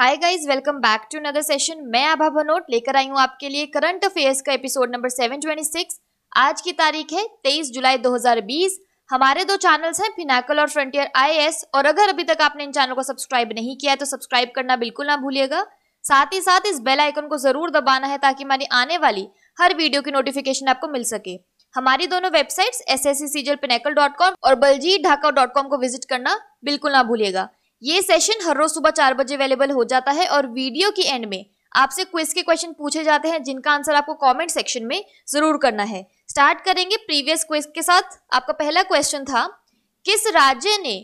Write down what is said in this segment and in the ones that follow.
hi guys welcome back to another session मैं आभा भनोट लेकर आई हूँ आपके लिए करंट अफेयर्स का एपिसोड नंबर 726 आज की तारीख है 23 जुलाई 2020 हमारे दो चैनल्स हैं फिनाकल और फ्रंटियर आईएएस और अगर अभी तक आपने इन चैनल को सब्सक्राइब नहीं किया है तो सब्सक्राइब करना बिल्कुल ना भूलिएगा साथ ही साथ इस बेल आइकन को जरूर दबाना है ताकि हमारी आने वाली हर वीडियो की नोटिफिकेशन आपको मिल सके हमारी दोनों वेबसाइट्स एस और बलजीत को विजिट करना बिल्कुल ना भूलिएगा ये सेशन हर रोज सुबह चार बजे अवेलेबल हो जाता है और वीडियो की एंड में आपसे क्विज के क्वेश्चन पूछे जाते हैं जिनका आंसर आपको कमेंट सेक्शन में जरूर करना है स्टार्ट करेंगे प्रीवियस क्विज के साथ आपका पहला क्वेश्चन था किस राज्य ने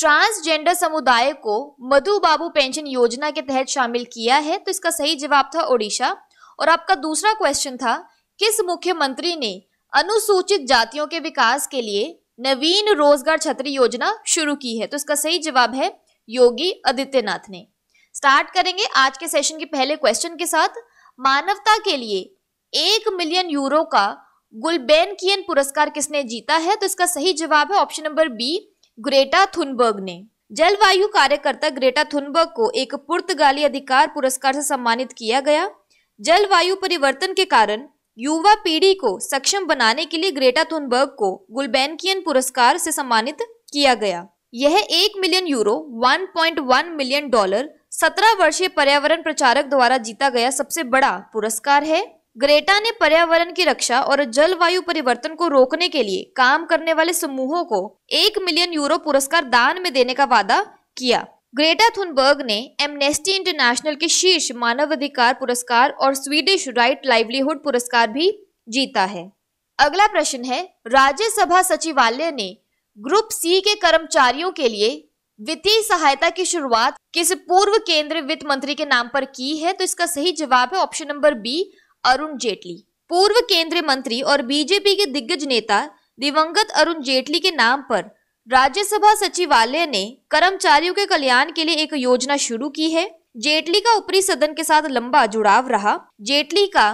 ट्रांसजेंडर समुदाय को मधु बाबू पेंशन योजना के तहत शामिल किया है तो इसका सही जवाब था ओडिशा और आपका दूसरा क्वेश्चन था किस मुख्यमंत्री ने अनुसूचित जातियों के विकास के लिए नवीन रोजगार छतरी योजना शुरू की है तो इसका सही जवाब है योगी आदित्यनाथ ने स्टार्ट करेंगे आज के सेशन के पहले क्वेश्चन के साथ मानवता के लिए एक मिलियन यूरो का गुलबेन कियन पुरस्कार किसने जीता है तो इसका सही जवाब है option number B Greta Thunberg ने जलवायु कार्यकर्ता ग्रेटा थुनबर्ग को एक पुर्तगाली अधिकार पुरस्कार से सम्मानित किया गया जलवायु परिवर्तन के कारण युवा पीढ़ी को सक्षम बनाने के लिए ग्रेटा थुनबर्ग को गुलबेनकियन पुरस्कार से सम्मानित किया गया यह एक मिलियन यूरो 1.1 मिलियन डॉलर 17 वर्षीय पर्यावरण प्रचारक द्वारा जीता गया सबसे बड़ा पुरस्कार है ग्रेटा ने पर्यावरण की रक्षा और जलवायु परिवर्तन को रोकने के लिए काम करने वाले समूहों को एक मिलियन यूरो पुरस्कार दान में देने का वादा किया ग्रेटा थुनबर्ग ने एमनेस्टी इंटरनेशनल के शीर्ष मानवाधिकार पुरस्कार और स्वीडिश राइट लाइवलीहुड पुरस्कार भी जीता है अगला प्रश्न है राज्यसभा सचिवालय ने ग्रुप सी के कर्मचारियों के लिए वित्तीय सहायता की शुरुआत किस पूर्व केंद्रीय वित्त मंत्री के नाम पर की है तो इसका सही जवाब है option number B Arun Jaitley पूर्व केंद्रीय मंत्री और बीजेपी के दिग्गज नेता दिवंगत अरुण जेटली के नाम पर राज्यसभा सचिवालय ने कर्मचारियों के कल्याण के लिए एक योजना शुरू की है जेटली का ऊपरी सदन के साथ लंबा जुड़ाव रहा जेटली का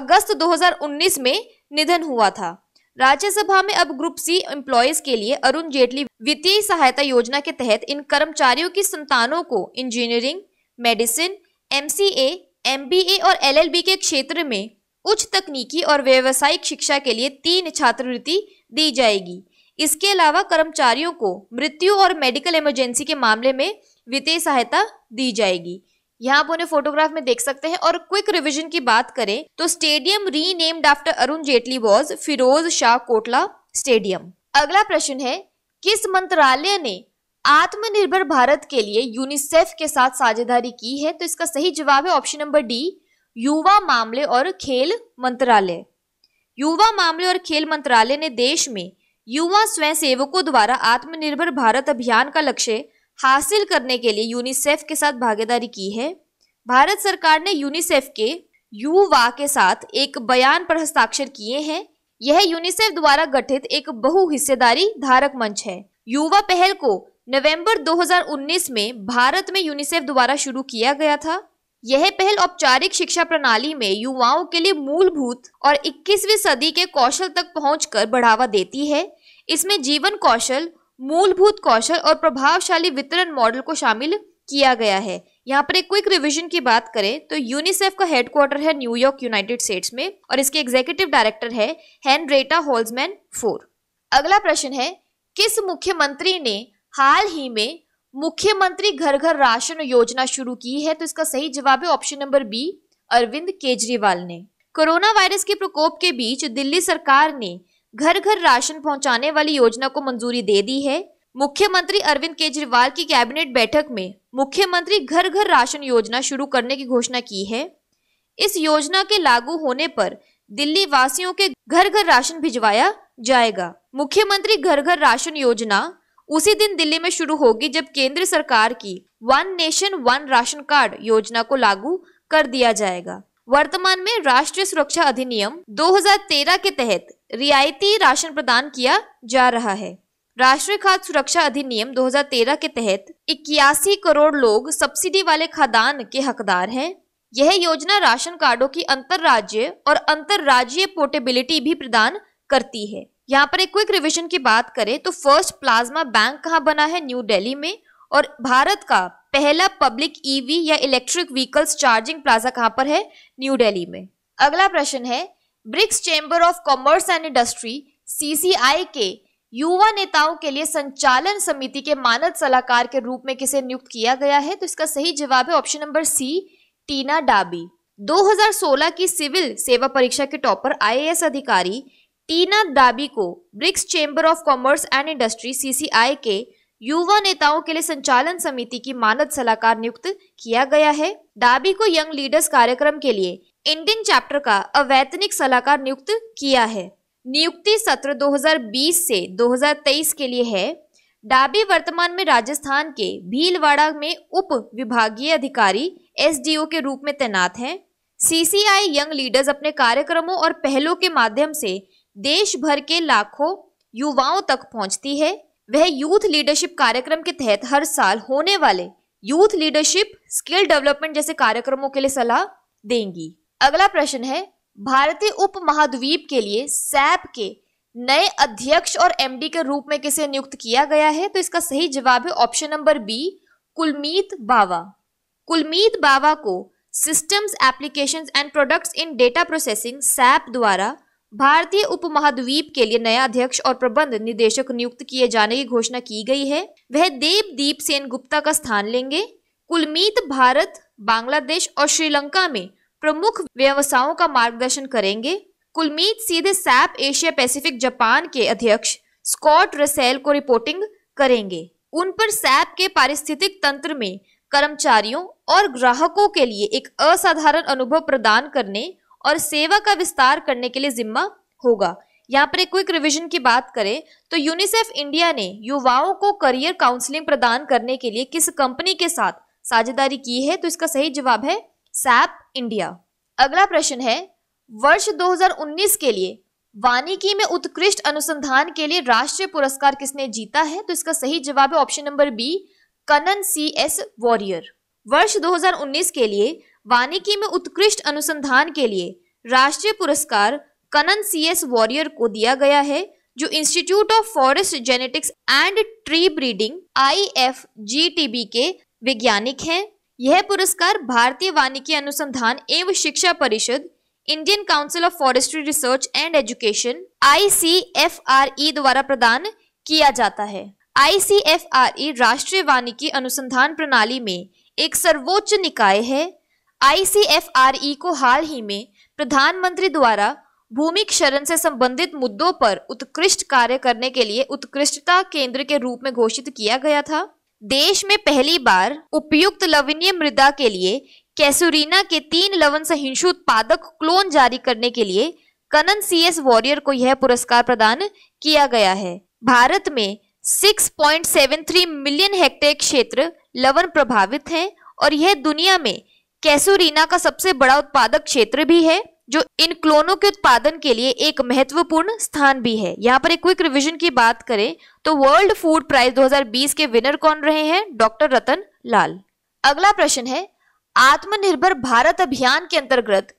अगस्त 2019 में निधन हुआ था राज्यसभा में अब ग्रुप सी एम्प्लॉयज के लिए अरुण जेटली वित्तीय सहायता योजना के तहत इन कर्मचारियों की संतानों को इंजीनियरिंग मेडिसिन एमसीए, एमबीए और एलएलबी के क्षेत्र में उच्च तकनीकी और व्यावसायिक शिक्षा के लिए तीन छात्रवृत्ति दी जाएगी इसके अलावा कर्मचारियों को मृत्यु और मेडिकल इमरजेंसी के मामले में वित्तीय सहायता दी जाएगी यहाँ आप उन्हें फोटोग्राफ में देख सकते हैं और क्विक रिविजन की बात करें तो stadium renamed after Arun Jaitley was Firoz Shah Kotla stadium अगला प्रश्न है किस मंत्रालय ने आत्मनिर्भर भारत के लिए यूनिसेफ के साथ साझेदारी की है तो इसका सही जवाब है ऑप्शन नंबर डी युवा मामले और खेल मंत्रालय युवा मामले और खेल मंत्रालय ने देश में युवा स्वयंसेवकों द्वारा आत्मनिर्भर भारत अभियान का लक्ष्य हासिल करने के लिए यूनिसेफ के साथ भागीदारी की है भारत सरकार ने यूनिसेफ के युवा के साथ एक बयान पर हस्ताक्षर किए हैं यह यूनिसेफ द्वारा गठित एक बहु हिस्सेदारी धारक मंच है युवा पहल को नवंबर 2019 में भारत में यूनिसेफ द्वारा शुरू किया गया था यह पहल औपचारिक शिक्षा प्रणाली में युवाओं के लिए मूलभूत और 21वीं सदी के कौशल तक पहुंचकर बढ़ावा देती है इसमें जीवन कौशल मूलभूत कौशल और प्रभावशाली वितरण मॉडल को शामिल किया गया है यहाँ पर एक क्विक रिवीजन की बात करें तो यूनिसेफ का हेडक्वार्टर है न्यूयॉर्क यूनाइटेड स्टेट्स में और इसके एग्जीक्यूटिव डायरेक्टर है हेनरेटा होल्समैन फोर अगला प्रश्न है किस मुख्यमंत्री ने हाल ही में मुख्यमंत्री घर घर राशन योजना शुरू की है तो इसका सही जवाब है option number B Arvind Kejriwal ने कोरोना वायरस के प्रकोप के बीच दिल्ली सरकार ने घर घर राशन पहुंचाने वाली योजना को मंजूरी दे दी है मुख्यमंत्री अरविंद केजरीवाल की कैबिनेट बैठक में मुख्यमंत्री घर घर राशन योजना शुरू करने की घोषणा की है इस योजना के लागू होने पर दिल्ली वासियों के घर घर राशन भिजवाया जाएगा मुख्यमंत्री घर घर राशन योजना उसी दिन दिल्ली में शुरू होगी जब केंद्र सरकार की one nation one ration card योजना को लागू कर दिया जाएगा वर्तमान में राष्ट्रीय सुरक्षा अधिनियम 2013 के तहत रियायती राशन प्रदान किया जा रहा है राष्ट्रीय खाद्य सुरक्षा अधिनियम 2013 के तहत इक्यासी करोड़ लोग सब्सिडी वाले खादान के हकदार हैं यह योजना राशन कार्डो की राज्य और अंतर राज्य पोर्टेबिलिटी भी प्रदान करती है यहाँ पर एक क्विक रिविजन की बात करें तो फर्स्ट प्लाज्मा बैंक कहाँ बना है न्यू दिल्ली में और भारत का पहला पब्लिक ईवी या इलेक्ट्रिक व्हीकल्स चार्जिंग प्लाजा कहाँ पर है न्यू दिल्ली में अगला प्रश्न है BRICS chamber of commerce and industry CCI के युवा नेताओं के लिए संचालन समिति के मानद सलाहकार के रूप में किसे नियुक्त किया गया है तो इसका सही जवाब है ऑप्शन नंबर सी टीना डाबी 2016 की सिविल सेवा परीक्षा के टॉपर आईएएस अधिकारी टीना डाबी को BRICS chamber of commerce and industry CCI के युवा नेताओं के लिए संचालन समिति की मानद सलाहकार नियुक्त किया गया है डाबी को यंग लीडर्स कार्यक्रम के लिए इंडियन चैप्टर का अवैतनिक सलाहकार नियुक्त किया है नियुक्ति सत्र 2020 से 2023 के लिए है डाबी वर्तमान में राजस्थान के भीलवाड़ा में उप विभागीय अधिकारी एस के रूप में तैनात हैं सीसीआई यंग लीडर्स अपने कार्यक्रमों और पहलों के माध्यम से देश भर के लाखों युवाओं तक पहुंचती है वह यूथ लीडरशिप कार्यक्रम के तहत हर साल होने वाले यूथ लीडरशिप स्किल डेवलपमेंट जैसे कार्यक्रमों के लिए सलाह देंगी अगला प्रश्न है भारतीय उप महाद्वीप के लिए सैप के नए अध्यक्ष और एमडी के रूप में किसे नियुक्त किया गया है तो इसका सही जवाब है option number B Kulmeet Bawa Kulmeet Bawa को systems applications and products in data processing SAP द्वारा भारतीय उपमहाद्वीप के लिए नया अध्यक्ष और प्रबंध निदेशक नियुक्त किए जाने की घोषणा की गई है वह देव दीप सेन गुप्ता का स्थान लेंगे कुलमीत भारत बांग्लादेश और श्रीलंका में प्रमुख व्यवसायों का मार्गदर्शन करेंगे कुलमीत सीधे सैप एशिया पैसिफिक जापान के अध्यक्ष स्कॉट रसेल को रिपोर्टिंग करेंगे उन पर सैप के पारिस्थितिक तंत्र में कर्मचारियों और ग्राहकों के लिए एक असाधारण अनुभव प्रदान करने और सेवा का विस्तार करने के लिए जिम्मा होगा यहाँ पर एक क्विक रिवीजन की बात करें तो यूनिसेफ इंडिया ने युवाओं को करियर काउंसलिंग प्रदान करने के लिए किस कंपनी के साथ साझेदारी की है तो इसका सही जवाब है सैप इंडिया अगला प्रश्न है वर्ष 2019 के लिए वानिकी में उत्कृष्ट अनुसंधान के लिए राष्ट्रीय पुरस्कार किसने जीता है तो इसका सही जवाब है option number B Kannan C S Warrier वर्ष 2019 के लिए वानिकी में उत्कृष्ट अनुसंधान के लिए राष्ट्रीय पुरस्कार कनन सी एस वॉरियर को दिया गया है जो institute of forest genetics and tree breeding I F G T B के वैज्ञानिक हैं यह पुरस्कार भारतीय वानिकी अनुसंधान एवं शिक्षा परिषद Indian council of forestry research and education I द्वारा प्रदान किया जाता है आई e राष्ट्रीय वानिकी अनुसंधान प्रणाली में एक सर्वोच्च निकाय है आई e को हाल ही में प्रधानमंत्री द्वारा भूमि क्षरण से संबंधित मुद्दों पर उत्कृष्ट कार्य करने के लिए उत्कृष्टता केंद्र के रूप में घोषित किया गया था देश में पहली बार उपयुक्त लवणीय मृदा के लिए कैसुरीना के तीन लवण सहिंसु उत्पादक क्लोन जारी करने के लिए कनन सी एस वॉरियर को यह पुरस्कार प्रदान किया गया है भारत में 6.73 मिलियन हेक्टेयर क्षेत्र लवण प्रभावित हैं और यह दुनिया में कैसुरीना का सबसे बड़ा उत्पादक क्षेत्र भी है जो इन क्लोनों के उत्पादन के लिए एक महत्वपूर्ण स्थान भी है यहाँ पर एक क्विक रिविजन की बात करें तो वर्ल्ड फूड प्राइज 2020 के विनर कौन रहे हैं डॉक्टर रतन लाल अगला प्रश्न है आत्मनिर्भर भारत अभियान के अंतर्गत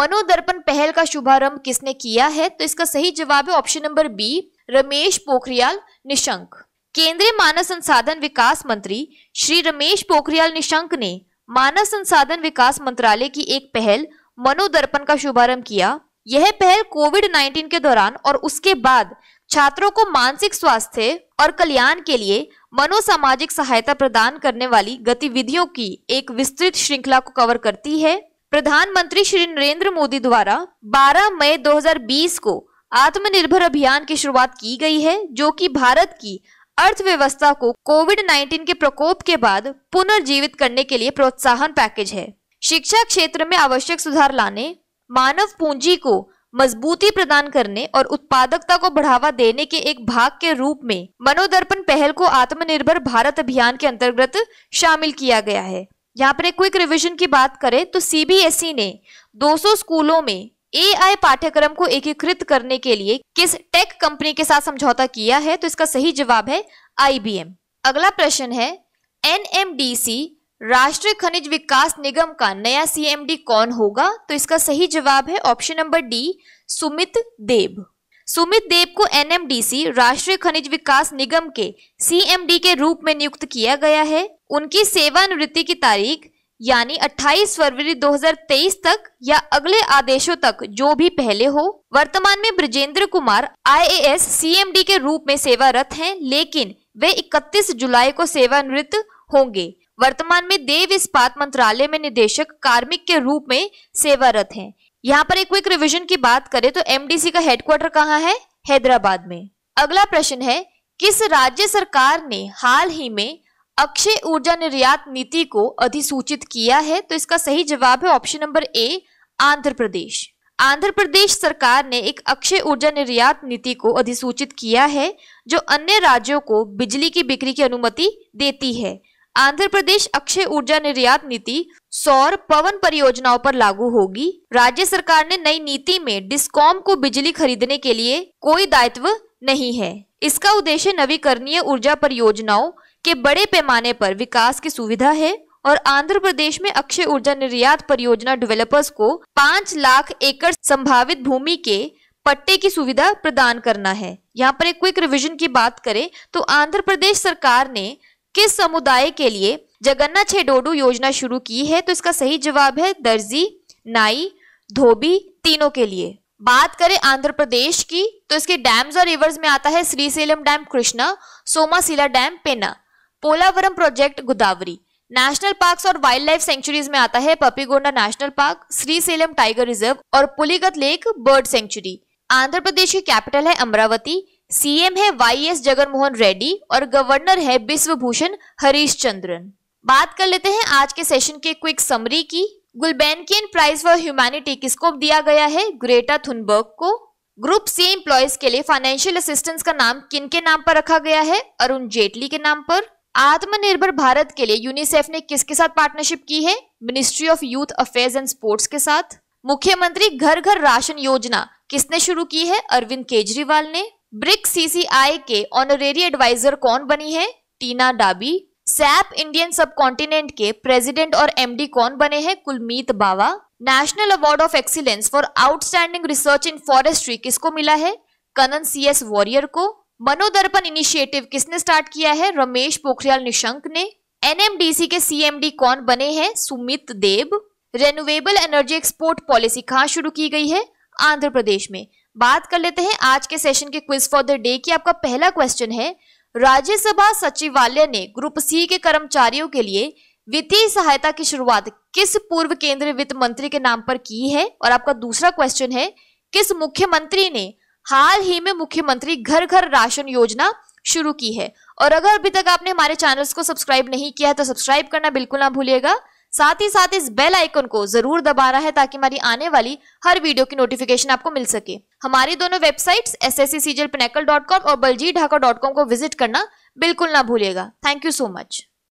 मनोदर्पण पहल का शुभारंभ किसने किया है तो इसका सही जवाब है option number B Ramesh Pokhriyal Nishank केंद्रीय मानव संसाधन विकास मंत्री श्री रमेश पोखरियाल निशंक ने मानव संसाधन विकास मंत्रालय की एक पहल मनोदर्पण का शुभारंभ किया यह पहल कोविड 19 के दौरान और उसके बाद छात्रों को मानसिक स्वास्थ्य और कल्याण के लिए मनोसामाजिक सहायता प्रदान करने वाली गतिविधियों की एक विस्तृत श्रृंखला को कवर करती है प्रधानमंत्री श्री नरेंद्र मोदी द्वारा 12 मई 2020 को आत्मनिर्भर अभियान की शुरुआत की गई है जो कि भारत की अर्थव्यवस्था को कोविड 19 के प्रकोप के बाद पुनर्जीवित करने के लिए प्रोत्साहन पैकेज है शिक्षा क्षेत्र में आवश्यक सुधार लाने मानव पूंजी को मजबूती प्रदान करने और उत्पादकता को बढ़ावा देने के एक भाग के रूप में मनोदर्पण पहल को आत्मनिर्भर भारत अभियान के अंतर्गत शामिल किया गया है यहाँ पर क्विक रिविजन की बात करें तो सीबीएसई e ने 200 स्कूलों में ए पाठ्यक्रम को एकीकृत करने के लिए किस टेक कंपनी के साथ समझौता किया है तो इसका सही जवाब है आईबीएम अगला प्रश्न है एनएमडीसी राष्ट्रीय खनिज विकास निगम का नया सीएमडी कौन होगा तो इसका सही जवाब है option number D Sumit Dev Sumit Dev को एनएमडीसी राष्ट्रीय खनिज विकास निगम के सीएमडी के रूप में नियुक्त किया गया है उनकी सेवानिवृत्ति की तारीख यानी 28 फरवरी 2023 तक या अगले आदेशों तक जो भी पहले हो वर्तमान में ब्रजेंद्र कुमार आईएएस सीएमडी के रूप में सेवारत हैं लेकिन वे 31 जुलाई को सेवानिवृत्त होंगे वर्तमान में देव इस्पात मंत्रालय में निदेशक कार्मिक के रूप में सेवारत हैं यहाँ पर एक क्विक रिविजन की बात करें तो एमडीसी का हेडक्वार्टर कहाँ है हैदराबाद में अगला प्रश्न है किस राज्य सरकार ने हाल ही में अक्षय ऊर्जा निर्यात नीति को अधिसूचित किया है तो इसका सही जवाब है option number A Andhra Pradesh Andhra Pradesh सरकार ने एक अक्षय ऊर्जा निर्यात नीति को अधिसूचित किया है जो अन्य राज्यों को बिजली की बिक्री की अनुमति देती है आंध्र प्रदेश अक्षय ऊर्जा निर्यात नीति सौर पवन परियोजनाओं पर लागू होगी राज्य सरकार ने नई नीति में डिस्कॉम को बिजली खरीदने के लिए कोई दायित्व नहीं है इसका उद्देश्य नवीकरणीय ऊर्जा परियोजनाओं के बड़े पैमाने पर विकास की सुविधा है और आंध्र प्रदेश में अक्षय ऊर्जा निर्यात परियोजना डेवलपर्स को पाँच लाख एकड़ संभावित भूमि के पट्टे की सुविधा प्रदान करना है यहाँ पर एक क्विक रिविजन की बात करें तो आंध्र प्रदेश सरकार ने किस समुदाय के लिए छे डोडू योजना शुरू की है तो इसका सही जवाब है दर्जी नाई धोबी तीनों के लिए बात करें आंध्र प्रदेश की तो इसके डैम्स और रिवर्स में आता है Srisailam dam Krishna Somasila dam Penna Polavaram project Godavari national parks और वाइल्ड लाइफ सेंचुरीज में आता है Papikonda national park Srisailam tiger reserve और Pulicat lake bird sanctuary Andhra Pradesh की कैपिटल है अमरावती सीएम है वाईएस जगनमोहन रेड्डी और गवर्नर है विश्वभूषण भूषण हरीश चंद्रन बात कर लेते हैं आज के सेशन के क्विक समरी की गुलबैनकियन प्राइज फॉर ह्यूमैनिटी किसको दिया गया है ग्रेटा थुनबर्ग को ग्रुप सी एम्प्लॉयज के लिए फाइनेंशियल असिस्टेंस का नाम किन के नाम पर रखा गया है अरुण जेटली के नाम पर आत्मनिर्भर भारत के लिए यूनिसेफ ने किसके साथ पार्टनरशिप की है ministry of youth affairs and sports के साथ मुख्यमंत्री घर घर राशन योजना किसने शुरू की है अरविंद केजरीवाल ने ब्रिक्स सीसीआई के ऑनरेरी एडवाइजर कौन बनी है Tina Dabi SAP Indian subcontinent के प्रेसिडेंट और एमडी कौन बने हैं Kulmeet Bawa national award of excellence for outstanding research in forestry किसको मिला है कनन सी एस वॉरियर को मनोदर्पण इनिशिएटिव किसने स्टार्ट किया है रमेश पोखरियाल निशंक ने एनएमडीसी के सीएमडी कौन बने हैं Sumit Dev renewable energy export policy कहाँ शुरू की गई है आंध्र प्रदेश में बात कर लेते हैं आज के सेशन के क्विज फॉर द डे की आपका पहला क्वेश्चन है राज्यसभा सचिवालय ने ग्रुप सी के कर्मचारियों के लिए वित्तीय सहायता की शुरुआत किस पूर्व केंद्रीय वित्त मंत्री के नाम पर की है और आपका दूसरा क्वेश्चन है किस मुख्यमंत्री ने हाल ही में मुख्यमंत्री घर घर राशन योजना शुरू की है और अगर अभी तक आपने हमारे चैनल्स को सब्सक्राइब नहीं किया है तो सब्सक्राइब करना बिल्कुल ना भूलिएगा साथ ही साथ इस बेल आइकन को जरूर दबाना है ताकि हमारी आने वाली हर वीडियो की नोटिफिकेशन आपको मिल सके हमारी दोनों वेबसाइट्स एस एस सी सीजल डॉट कॉम और बलजी ढाका डॉट कॉम को विजिट करना बिल्कुल ना भूलिएगा थैंक यू सो मच